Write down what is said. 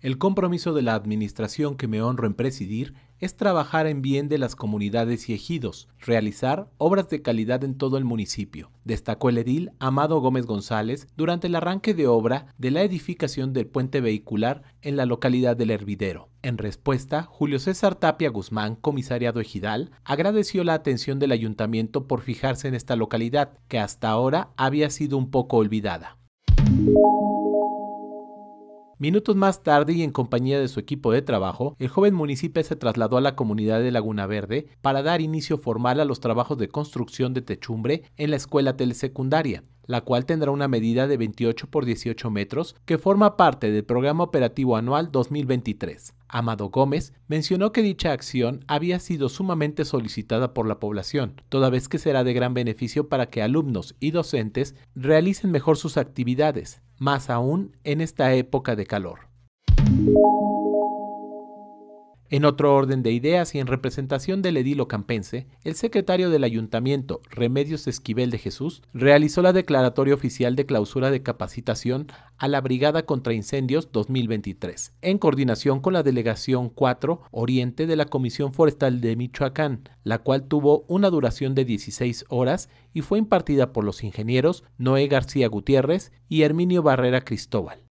El compromiso de la administración que me honro en presidir es trabajar en bien de las comunidades y ejidos, realizar obras de calidad en todo el municipio, destacó el edil Amado Gómez González durante el arranque de obra de la edificación del puente vehicular en la localidad del Hervidero. En respuesta, Julio César Tapia Guzmán, comisariado ejidal, agradeció la atención del ayuntamiento por fijarse en esta localidad, que hasta ahora había sido un poco olvidada. Minutos más tarde y en compañía de su equipo de trabajo, el joven municipio se trasladó a la comunidad de Laguna Verde para dar inicio formal a los trabajos de construcción de techumbre en la escuela telesecundaria la cual tendrá una medida de 28 por 18 metros que forma parte del Programa Operativo Anual 2023. Amado Gómez, mencionó que dicha acción había sido sumamente solicitada por la población, toda vez que será de gran beneficio para que alumnos y docentes realicen mejor sus actividades, más aún en esta época de calor. En otro orden de ideas y en representación del Edilo Campense, el secretario del ayuntamiento, Remedios Esquivel de Jesús, realizó la declaratoria oficial de clausura de capacitación a la Brigada contra Incendios 2023, en coordinación con la Delegación 4 Oriente de la Comisión Forestal de Michoacán, la cual tuvo una duración de 16 horas y fue impartida por los ingenieros Noé García Gutiérrez y Herminio Barrera Cristóbal.